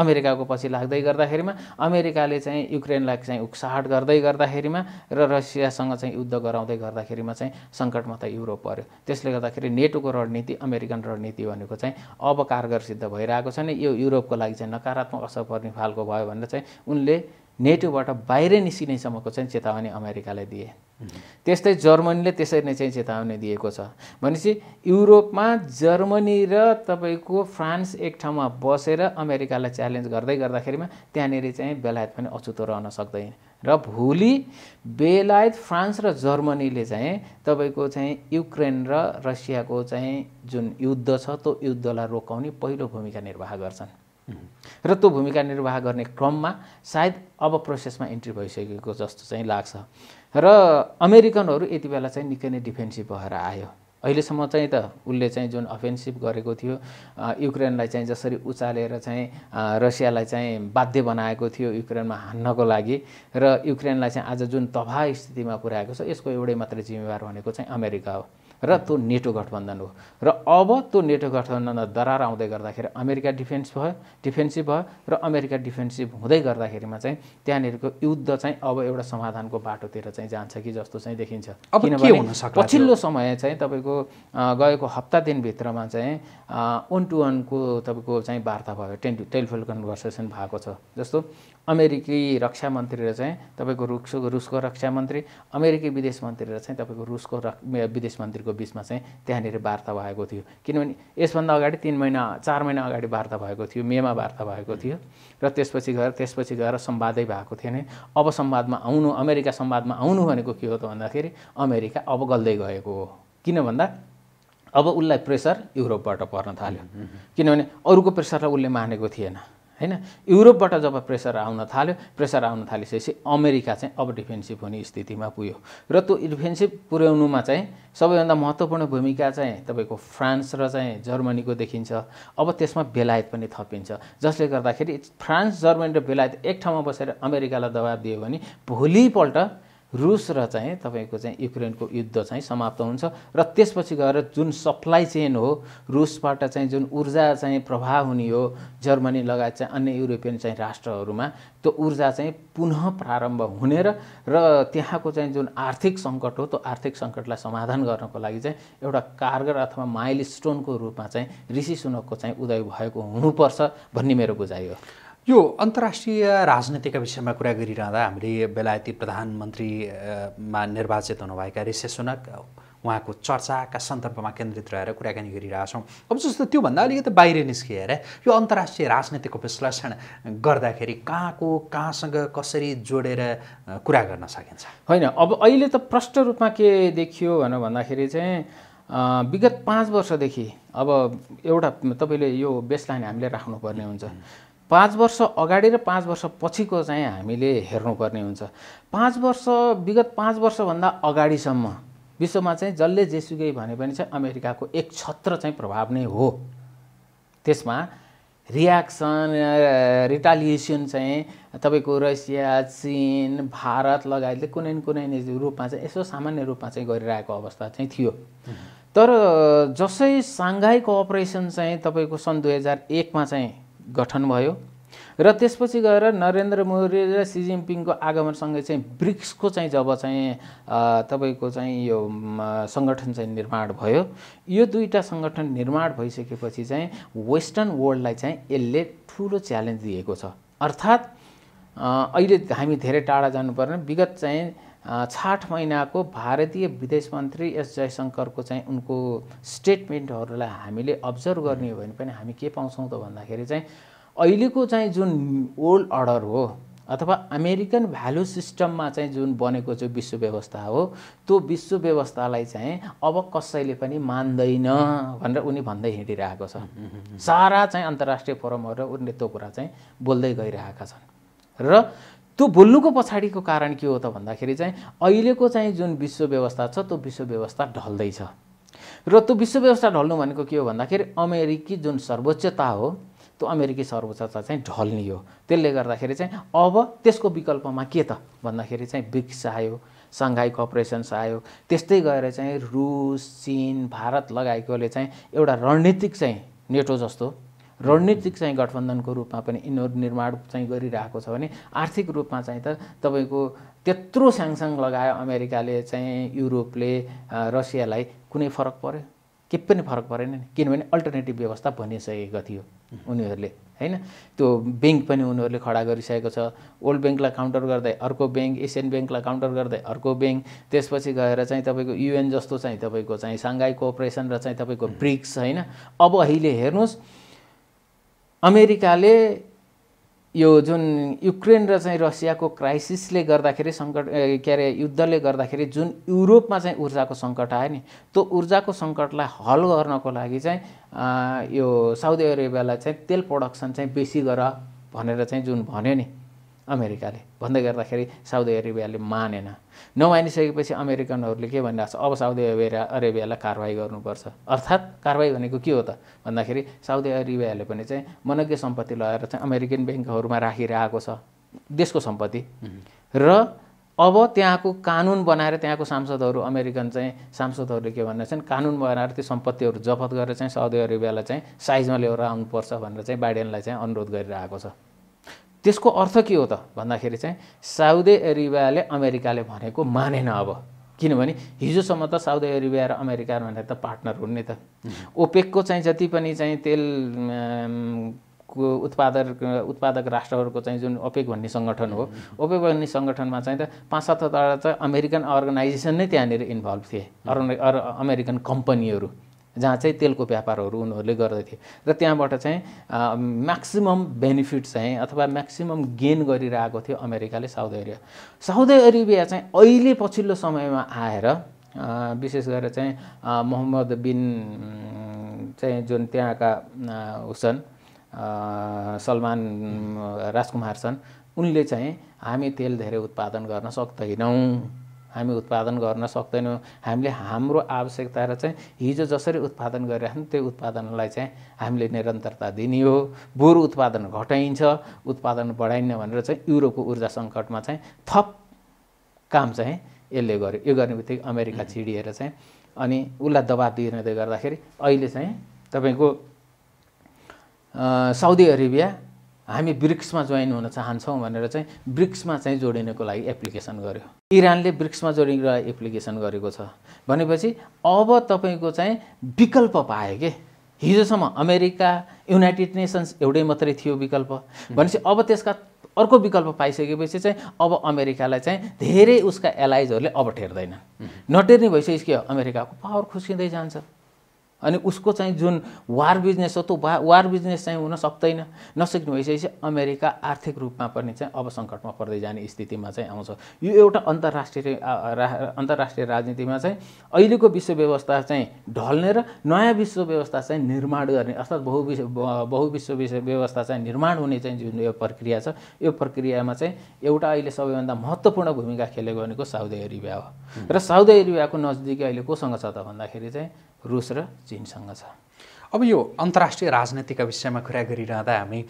A: अमेरिकाको पछि लाग्दै गर्दाखेरिमा अमेरिकाले चाहिँ युक्रेनलाई चाहिँ उक्साहट गर्दै गर्दाखेरिमा र रसियासँग चाहिँ युद्ध गराउँदै गर्दाखेरिमा चाहिँ सङ्कटमा त युरोप पऱ्यो त्यसले गर्दाखेरि नेटोको रणनीति अमेरिकन रणनीति भनेको चाहिँ अब कारगर सिद्ध भइरहेको छ नि यो युरोपको लागि चाहिँ नकारात्मक असर पर्ने खालको भयो भनेर चाहिँ उनले नेटोबाट बाहिर निस्किनेसम्मको चाहिँ चेतावनी अमेरिकालाई दिए त्यस्तै जर्मनीले त्यसरी नै चाहिँ चेतावनी दिएको छ भनेपछि युरोपमा जर्मनी र तपाईँको फ्रान्स एक ठाउँमा बसेर अमेरिकालाई च्यालेन्ज गर्दै गर्दाखेरिमा त्यहाँनिर चाहिँ बेलायत पनि अछुतो रहन सक्दैन र भोलि बेलायत फ्रान्स र जर्मनीले चाहिँ तपाईँको चाहिँ युक्रेन र रसियाको चाहिँ जुन युद्ध छ त्यो युद्धलाई रोकाउने पहिलो भूमिका निर्वाह गर्छन् र त्यो भूमिका निर्वाह गर्ने क्रममा सायद अब प्रोसेसमा इन्ट्री भइसकेको जस्तो चाहिँ लाग्छ र अमेरिकनहरू यति बेला चाहिँ निकै नै डिफेन्सिभ भएर आयो अहिलेसम्म चाहिँ त उसले चाहिँ जुन अफेन्सिभ गरेको थियो युक्रेनलाई चाहिँ जसरी उचालेर चाहिँ रसियालाई चाहिँ बाध्य बनाएको थियो युक्रेनमा हान्नको लागि र युक्रेनलाई चाहिँ आज जुन तबाह स्थितिमा पुर्याएको छ यसको एउटै मात्र जिम्मेवार भनेको चाहिँ अमेरिका हो र त्यो नेटो गठबन्धन हो र अब त्यो नेटो गठबन्धन दरार आउँदै गर्दाखेरि अमेरिका डिफेन्स भयो डिफेन्सिभ भयो र अमेरिका डिफेन्सिभ हुँदै गर्दाखेरिमा चाहिँ त्यहाँनिरको युद्ध चाहिँ अब एउटा समाधानको बाटोतिर चाहिँ जान्छ कि जस्तो चाहिँ देखिन्छ किनभने पछिल्लो समय चाहिँ तपाईँको गएको हप्ता दिनभित्रमा चाहिँ वान टु वानको तपाईँको चाहिँ वार्ता भयो टेन टेलिफोन कन्भर्सेसन भएको छ जस्तो अमेरिकी रक्षा मन्त्री र चाहिँ तपाईँको रुसको रुसको रक्षा मन्त्री अमेरिकी विदेश मन्त्री र चाहिँ तपाईँको रुसको विदेश मन्त्रीको महिनाहरूको बिचमा चाहिँ त्यहाँनिर वार्ता भएको थियो किनभने यसभन्दा अगाडि तिन महिना चार महिना अगाडि वार्ता भएको थियो मेमा वार्ता भएको थियो र त्यसपछि गएर त्यसपछि गएर सम्वादै भएको थिएन अब सम्वादमा आउनु अमेरिका सम्वादमा आउनु भनेको के हो त भन्दाखेरि अमेरिका अब गल्दै गएको हो किन भन्दा अब उसलाई प्रेसर युरोपबाट पर्न थाल्यो किनभने अरूको प्रेसरलाई उसले मानेको थिएन होइन युरोपबाट जब प्रेसर आउन थाल्यो प्रेसर आउन थालिसकेपछि अमेरिका चाहिँ अब डिफेन्सिभ हुने स्थितिमा पुग्यो र त्यो डिफेन्सिभ पुर्याउनुमा चाहिँ सबैभन्दा महत्त्वपूर्ण भूमिका चाहिँ तपाईँको फ्रान्स र चाहिँ जर्मनीको देखिन्छ अब त्यसमा बेलायत पनि थपिन्छ जसले गर्दाखेरि फ्रान्स जर्मनी र बेलायत एक ठाउँमा बसेर अमेरिकालाई दबाब दियो भने भोलिपल्ट रुस र चाहिँ तपाईँको चाहिँ युक्रेनको युद्ध चाहिँ समाप्त हुन्छ र त्यसपछि गएर जुन सप्लाई चेन हो रुसबाट चाहिँ जुन ऊर्जा चाहिँ प्रभाव हुने हो जर्मनी लगायत चाहिँ अन्य युरोपियन चाहिँ राष्ट्रहरूमा त्यो ऊर्जा चाहिँ पुनः प्रारम्भ हुने र त्यहाँको चाहिँ जुन आर्थिक सङ्कट हो त्यो आर्थिक सङ्कटलाई समाधान गर्नको लागि चाहिँ एउटा कारगर अथवा माइल स्टोनको रूपमा चाहिँ ऋषि सुनकको चाहिँ उदय भएको हुनुपर्छ भन्ने
B: मेरो बुझाइ हो यो अन्तर्राष्ट्रिय राजनीतिका विषयमा कुरा गरिरहँदा हामीले बेलायती प्रधानमन्त्रीमा निर्वाचित हुनुभएका ऋषि सुनक उहाँको चर्चाका सन्दर्भमा केन्द्रित रहेर कुराकानी गरिरहेछौँ अब जस्तो त्योभन्दा अलिकति बाहिर निस्किएर यो अन्तर्राष्ट्रिय राजनीतिको विश्लेषण गर्दाखेरि कहाँको कहाँसँग कसरी जोडेर कुरा गर्न सकिन्छ होइन अब अहिले त प्रष्ट रूपमा के देखियो भनेर भन्दाखेरि चाहिँ
A: विगत पाँच वर्षदेखि अब एउटा तपाईँले यो बेसलाइन हामीले राख्नुपर्ने हुन्छ पाँच वर्ष अगाडि र पाँच वर्ष पछिको चाहिँ हामीले हेर्नुपर्ने हुन्छ पाँच वर्ष विगत पाँच वर्षभन्दा अगाडिसम्म विश्वमा चाहिँ जसले जेसुकै भने पनि चाहिँ अमेरिकाको एक छत्र चाहिँ प्रभाव नै हो त्यसमा रियाक्सन रिटालिएसन चाहिँ तपाईँको रसिया चिन भारत लगायतले कुनै न कुनै रूपमा चाहिँ यसो सामान्य रूपमा चाहिँ गरिरहेको अवस्था चाहिँ थियो तर जसै साङ्घाई कोअपरेसन चाहिँ तपाईँको सन् दुई हजार एकमा चाहिँ गठन भयो र त्यसपछि गएर नरेन्द्र मोदी र सी जिनपिङको आगमनसँगै चाहिँ ब्रिक्सको चाहिँ जब चाहिँ तपाईँको चाहिँ यो सङ्गठन चाहिँ निर्माण भयो यो दुईवटा सङ्गठन निर्माण भइसकेपछि चाहिँ वेस्टर्न वर्ल्डलाई चाहिँ यसले ठुलो च्यालेन्ज दिएको छ अर्थात् अहिले हामी धेरै टाढा जानुपर्ने विगत चाहिँ छाठ महिनाको भारतीय विदेश मन्त्री एस जयशङ्करको चाहिँ उनको स्टेटमेन्टहरूलाई हामीले अब्जर्भ गर्ने हो भने पनि हामी के पाउँछौँ त भन्दाखेरि चाहिँ अहिलेको चाहिँ जुन ओल्ड अर्डर हो अथवा अमेरिकन भ्यालु सिस्टममा चाहिँ जुन बनेको चाहिँ विश्व व्यवस्था हो त्यो विश्व व्यवस्थालाई चाहिँ अब कसैले पनि मान्दैन भनेर उनी भन्दै हिँडिरहेको छ सारा चाहिँ अन्तर्राष्ट्रिय फोरमहरू उनले त्यो कुरा चाहिँ बोल्दै गइरहेका छन् र त्यो बोल्नुको पछाडिको कारण के हो त भन्दाखेरि चाहिँ अहिलेको चाहिँ जुन विश्व व्यवस्था छ त्यो विश्व व्यवस्था ढल्दैछ र त्यो विश्व व्यवस्था ढल्नु भनेको के हो भन्दाखेरि अमेरिकी जुन सर्वोच्चता हो त्यो अमेरिकी सर्वोच्चता चाहिँ ढल्ने हो त्यसले गर्दाखेरि चाहिँ अब त्यसको विकल्पमा के त भन्दाखेरि चाहिँ ब्रिक्स आयो सङ्घाई कपरेसन्स आयो त्यस्तै गएर चाहिँ रुस चिन भारत लगाएकोले चाहिँ एउटा रणनीतिक चाहिँ नेटो जस्तो रणनीतिक चाहिँ गठबन्धनको रूपमा पनि यिनीहरू निर्माण चाहिँ गरिरहेको छ भने आर्थिक रूपमा चाहिँ त तपाईँको त्यत्रो स्याङसाङ लगायो अमेरिकाले चाहिँ युरोपले रसियालाई कुनै फरक पऱ्यो के पनि फरक परेन नि किनभने अल्टरनेटिभ व्यवस्था भनिसकेको थियो उनीहरूले होइन त्यो ब्याङ्क पनि उनीहरूले खडा गरिसकेको छ ओल्ड ब्याङ्कलाई काउन्टर गर्दै अर्को ब्याङ्क एसियन ब्याङ्कलाई काउन्टर गर्दै अर्को ब्याङ्क त्यसपछि गएर चाहिँ तपाईँको युएन जस्तो चाहिँ तपाईँको चाहिँ साङ्घाई कोअपरेसन र चाहिँ तपाईँको ब्रिक्स होइन अब अहिले हेर्नुहोस् अमेरिकाले यो जुन युक्रेन र चाहिँ रसियाको क्राइसिसले गर्दाखेरि सङ्कट के अरे युद्धले गर्दाखेरि जुन युरोपमा चाहिँ ऊर्जाको सङ्कट आयो नि त्यो ऊर्जाको सङ्कटलाई हल गर्नको लागि चाहिँ यो साउदी अरेबियालाई चाहिँ तेल प्रडक्सन चाहिँ बेसी गर भनेर चाहिँ जुन भन्यो नि अमेरिकाले भन्दै गर्दाखेरि साउदी अरेबियाले मानेन नमानिसकेपछि अमेरिकनहरूले के भनिरहेको छ अब साउदी अरेबिया अरेबियालाई कारवाही गर्नुपर्छ अर्थात् कारवाही भनेको के हो त भन्दाखेरि साउदी अरेबियाले पनि चाहिँ मनज्ञ सम्पत्ति लगाएर चाहिँ अमेरिकन ब्याङ्कहरूमा राखिरहेको छ देशको सम्पत्ति र अब त्यहाँको कानुन बनाएर त्यहाँको सांसदहरू अमेरिकन चाहिँ सांसदहरूले के चाहिँ कानुन बनाएर त्यो सम्पत्तिहरू जफत गरेर चाहिँ साउदी अरेबियालाई चाहिँ साइजमा ल्याएर आउनुपर्छ भनेर चाहिँ बाइडेनलाई चाहिँ अनुरोध गरिरहेको छ त्यसको अर्थ के हो त भन्दाखेरि चाहिँ साउदी अरेबियाले अमेरिकाले भनेको मानेन अब किनभने हिजोसम्म त साउदी अरेबिया र अमेरिका भनेर त पार्टनर हुन् नि त ओपेकको चाहिँ जति पनि चाहिँ तेल को उत्पादक उत्पादक राष्ट्रहरूको चाहिँ जुन ओपेक भन्ने सङ्गठन हो ओपेक भन्ने सङ्गठनमा चाहिँ त पाँच सातवटा चाहिँ अमेरिकन अर्गनाइजेसन नै त्यहाँनिर इन्भल्भ थिए अर अमेरिकन कम्पनीहरू जहाँ चाहिँ तेलको व्यापारहरू उनीहरूले गर्दथे र त्यहाँबाट चाहिँ म्याक्सिमम् बेनिफिट चाहिँ अथवा म्याक्सिमम् गेन गरिरहेको थियो अमेरिकाले साउदी अरेबिया साउदी अरेबिया चाहिँ अहिले पछिल्लो समयमा आएर विशेष गरेर चाहिँ मोहम्मद बिन चाहिँ जुन त्यहाँका हुन् सलमान राजकुमार छन् उनले चाहिँ हामी तेल धेरै उत्पादन गर्न सक्दैनौँ हामी उत्पादन गर्न सक्दैनौँ हामीले हाम्रो आवश्यकता र चाहिँ हिजो जसरी उत्पादन गरिरहेको त्यो उत्पादनलाई चाहिँ हामीले निरन्तरता दिने हो बोर उत्पादन घटाइन्छ उत्पादन बढाइन्न भनेर चाहिँ युरोपको ऊर्जा सङ्कटमा चाहिँ थप काम चाहिँ यसले गर्यो यो गर्ने बित्तिकै अमेरिका छिडिएर चाहिँ अनि उसलाई दबाब दिँदै गर्दाखेरि अहिले चाहिँ तपाईँको साउदी अरेबिया हामी ब्रिक्समा जोइन हुन चाहन्छौँ भनेर चाहिँ ब्रिक्समा चाहिँ जोडिनको लागि एप्लिकेसन गर्यो इरानले ब्रिक्समा जोडिनको लागि एप्लिकेसन गरेको छ भनेपछि अब तपाईँको चाहिँ विकल्प पायो के हिजोसम्म अमेरिका युनाइटेड नेसन्स एउटै मात्रै थियो विकल्प भनेपछि अब त्यसका अर्को विकल्प पाइसकेपछि चाहिँ अब अमेरिकालाई चाहिँ धेरै उसका एलाइजहरूले अब टेर्दैनन् नटेर्ने भइसक्यो अमेरिकाको पावर खुसिँदै जान्छ अनि उसको चाहिँ जुन वार बिजनेस हो त्यो वार बिजनेस चाहिँ हुन सक्दैन नसक्ने भइसकेपछि अमेरिका आर्थिक रूपमा पनि चाहिँ अब सङ्कटमा पर्दै जाने स्थितिमा चाहिँ आउँछ यो एउटा अन्तर्राष्ट्रिय अन्तर्राष्ट्रिय राजनीतिमा चाहिँ अहिलेको विश्व व्यवस्था चाहिँ ढल्ने र नयाँ विश्व व्यवस्था चाहिँ निर्माण गर्ने अर्थात् बहुविश्व बहुविश्व व्यवस्था चाहिँ निर्माण हुने चाहिँ जुन यो प्रक्रिया छ यो प्रक्रियामा चाहिँ एउटा अहिले सबैभन्दा महत्त्वपूर्ण भूमिका खेलेको भनेको साउदी अरेबिया हो र साउदी अरेबियाको नजदिकै अहिले कोसँग छ त भन्दाखेरि चाहिँ रुस
B: र चिनसँग छ अब यो अन्तर्राष्ट्रिय राजनीतिका विषयमा कुरा गरिरहँदा हामी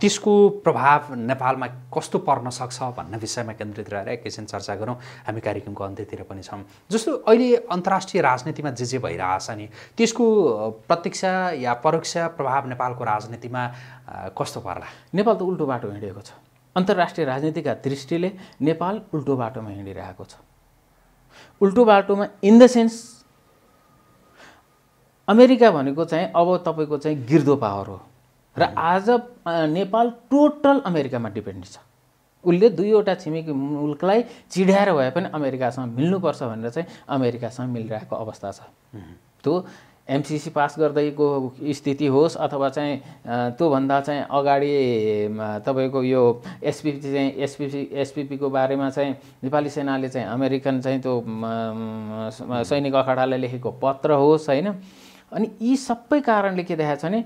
B: त्यसको प्रभाव नेपालमा कस्तो पर्न सक्छ भन्ने विषयमा केन्द्रित रहेर एकैछिन चर्चा गरौँ हामी कार्यक्रमको अन्त्यतिर पनि छौँ जस्तो अहिले अन्तर्राष्ट्रिय राजनीतिमा जे जे भइरहेछ नि त्यसको प्रत्यक्ष या परोक्ष प्रभाव नेपालको राजनीतिमा कस्तो पर्ला नेपाल त उल्टो बाटो हिँडेको छ अन्तर्राष्ट्रिय राजनीतिका दृष्टिले नेपाल उल्टो बाटोमा
A: हिँडिरहेको छ उल्टो बाटोमा इन द सेन्स अमेरिका भनेको चाहिँ अब तपाईँको चाहिँ गिर्दो पावर हो र आज नेपाल टोटल अमेरिकामा डिपेन्ड छ उसले दुईवटा छिमेकी मुल्कलाई चिढ्याएर भए पनि अमेरिकासँग मिल्नुपर्छ भनेर चाहिँ अमेरिकासँग मिलिरहेको अवस्था छ त्यो एमसिसी पास गर्दैको स्थिति होस् अथवा चाहिँ त्योभन्दा चाहिँ अगाडि तपाईँको यो एसपिपी चाहिँ एसपिपी एसपिपीको बारेमा चाहिँ नेपाली सेनाले चाहिँ अमेरिकन चाहिँ त्यो सैनिक अखाडालाई लेखेको पत्र होस् होइन अनि यी सबै कारणले के देखाएको छ भने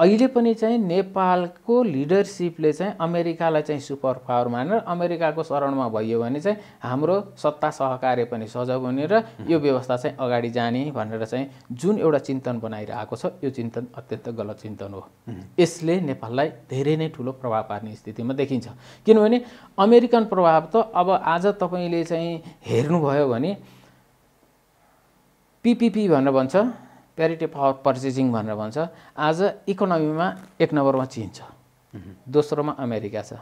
A: अहिले पनि चाहिँ नेपालको लिडरसिपले चाहिँ अमेरिकालाई चाहिँ सुपर पावर मानेर अमेरिकाको शरणमा भइयो भने चाहिँ हाम्रो सत्ता सहकार्य पनि सजग हुने र यो व्यवस्था चाहिँ अगाडि जाने भनेर चाहिँ जुन एउटा चिन्तन बनाइरहेको छ यो चिन्तन अत्यन्त गलत चिन्तन हो यसले नेपाललाई धेरै नै ठुलो प्रभाव पार्ने स्थितिमा देखिन्छ किनभने अमेरिकन प्रभाव त अब आज तपाईँले चाहिँ हेर्नुभयो भने पिपिपी भनेर भन्छ प्यारिटी पावर पर्चेसिङ भनेर भन्छ आज इकोनोमीमा एक नम्बरमा चिन छ दोस्रोमा अमेरिका छ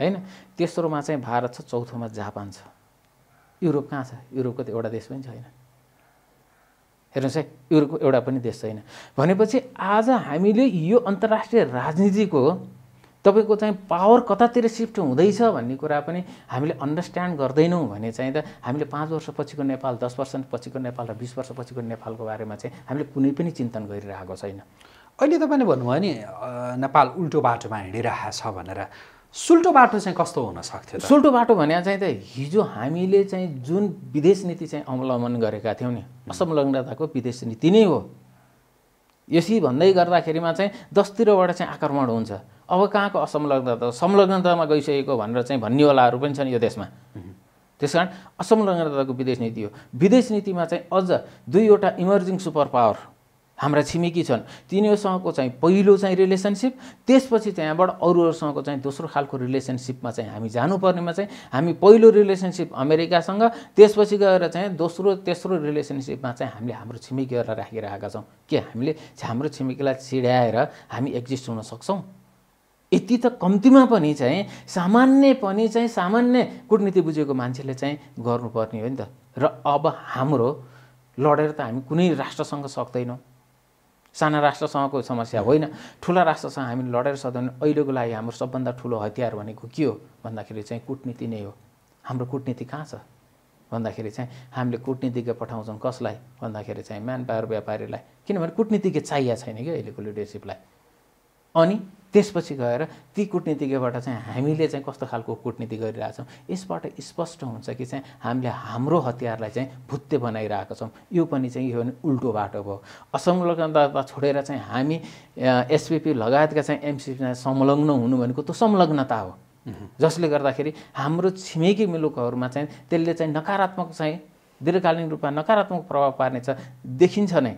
A: होइन तेस्रोमा चाहिँ भारत छ चौथोमा जापान छ युरोप कहाँ छ युरोपको त एउटा देश पनि छैन हेर्नुहोस् है युरोपको एउटा पनि देश छैन भनेपछि आज हामीले यो अन्तर्राष्ट्रिय राजनीतिको तपाईँको चाहिँ पावर कतातिर सिफ्ट हुँदैछ भन्ने कुरा पनि हामीले अन्डरस्ट्यान्ड गर्दैनौँ भने चाहिँ त हामीले पाँच वर्षपछिको नेपाल दस पछिको नेपाल र बिस वर्षपछिको नेपालको बारेमा चाहिँ हामीले
B: कुनै पनि चिन्तन गरिरहेको छैन अहिले तपाईँले भन्नुभयो नि नेपाल उल्टो बाटोमा हिँडिरहेको छ भनेर सुल्टो बाटो चाहिँ कस्तो हुन सक्थ्यो सुल्टो बाटो भने चाहिँ त हिजो हामीले
A: चाहिँ जुन विदेश नीति चाहिँ अवलम्बन गरेका थियौँ नि असंलग्नताको विदेश नीति नै हो यसी भन्दै गर्दाखेरिमा चाहिँ दसतिरबाट चाहिँ आक्रमण हुन्छ अब कहाँको असंलग्नता संलग्नतामा गइसकेको भनेर चाहिँ भन्नेवालाहरू पनि छन् यो देशमा त्यस कारण असंलग्नताको विदेश नीति हो विदेश नीतिमा चाहिँ अझ दुईवटा इमर्जिङ सुपर पावर हाम्रा छिमेकी छन् तिनीहरूसँगको चाहिँ पहिलो चाहिँ रिलेसनसिप त्यसपछि चाहिँ अरूहरूसँगको चाहिँ दोस्रो खालको रिलेसनसिपमा चाहिँ हामी जानुपर्नेमा चाहिँ हामी पहिलो रिलेसनसिप अमेरिकासँग त्यसपछि गएर चाहिँ दोस्रो तेस्रो रिलेसनसिपमा चाहिँ हामीले हाम्रो छिमेकीहरूलाई राखिरहेका छौँ के हामीले हाम्रो छिमेकीलाई छिड्याएर हामी एक्जिस्ट हुन सक्छौँ यति त कम्तीमा पनि चाहिँ सामान्य पनि चाहिँ सामान्य कुटनीति बुझेको मान्छेले चाहिँ गर्नुपर्ने हो नि त र अब हाम्रो लडेर त हामी कुनै राष्ट्रसँग सक्दैनौँ साना राष्ट्रसँगको समस्या होइन ठुला राष्ट्रसँग हामी लडेर सक्दैन अहिलेको लागि हाम्रो सबभन्दा ठुलो हतियार भनेको के हो भन्दाखेरि चाहिँ कुटनीति नै हो हाम्रो कुटनीति कहाँ छ भन्दाखेरि चाहिँ हामीले कुटनीतिज्ञ पठाउँछौँ कसलाई भन्दाखेरि चाहिँ म्यान पावर व्यापारीलाई किनभने कुटनीतिज्ञ चाहिएको छैन कि अहिलेको लिडरसिपलाई अनि त्यसपछि गएर ती कुटनीतिज्ञबाट चाहिँ हामीले चाहिँ कस्तो खालको कुटनीति गरिरहेछौँ यसबाट स्पष्ट हुन्छ कि चाहिँ हामीले हाम्रो हतियारलाई चाहिँ भुत्ते बनाइरहेका छौँ यो पनि चाहिँ यो उल्टो बाटो भयो असंलग्नता छोडेर चाहिँ हामी एसपिपी लगायतका चाहिँ एमसिपीमा संलग्न हुनु भनेको त्यो संलग्नता हो जसले गर्दाखेरि हाम्रो छिमेकी मुलुकहरूमा चाहिँ त्यसले चाहिँ नकारात्मक चाहिँ दीर्घकालीन रूपमा नकारात्मक प्रभाव पार्नेछ देखिन्छ नै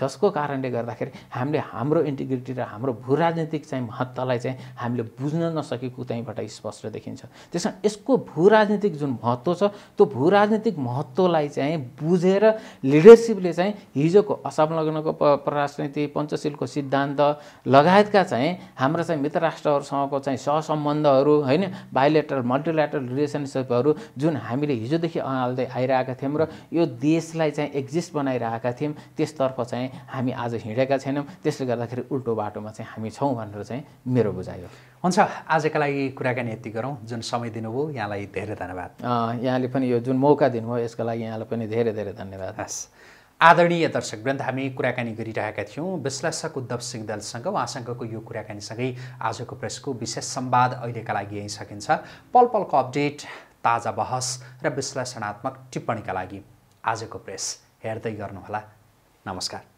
A: जसको कारणले गर्दाखेरि हामीले हाम्रो इन्टिग्रिटी र हाम्रो भू राजनीतिक चाहिँ महत्त्वलाई चाहिँ हामीले बुझ्न नसकेको त्यहीँबाट स्पष्ट देखिन्छ त्यस कारण यसको भू राजनीतिक जुन महत्त्व छ त्यो भू राजनीतिक महत्त्वलाई चाहिँ बुझेर लिडरसिपले चाहिँ हिजोको असंलग्नको पराजनीति पञ्चशीलको सिद्धान्त लगायतका चाहिँ हाम्रो चाहिँ मित्र राष्ट्रहरूसँगको चाहिँ सहसम्बन्धहरू होइन बायोलेटरल मल्टिलेटरल रिलेसनसिपहरू जुन हामीले हिजोदेखि अनाल्दै आइरहेका थियौँ र यो देशलाई चाहिँ एक्जिस्ट बनाइरहेका थियौँ त्यसतर्फ चाहिँ
B: हामी आज हिँडेका छैनौँ त्यसले गर्दाखेरि उल्टो बाटोमा चाहिँ हामी छौँ भनेर चाहिँ मेरो बुझाइ हुन्छ आजका लागि कुराकानी यति गरौँ जुन समय दिनुभयो यहाँलाई धेरै धन्यवाद यहाँले पनि यो जुन मौका दिनुभयो यसको लागि यहाँलाई पनि धेरै धेरै धन्यवाद हस् आदरणीय दर्शक वृन्द हामी कुराकानी गरिरहेका थियौँ विश्लेषक उद्धव सिंह दलसँग उहाँसँगको यो कुराकानीसँगै आजको प्रेसको विशेष सम्वाद अहिलेका लागि यहीँ सकिन्छ पल पलको अपडेट ताजा बहस र विश्लेषणात्मक टिप्पणीका लागि आजको प्रेस हेर्दै गर्नुहोला नमस्कार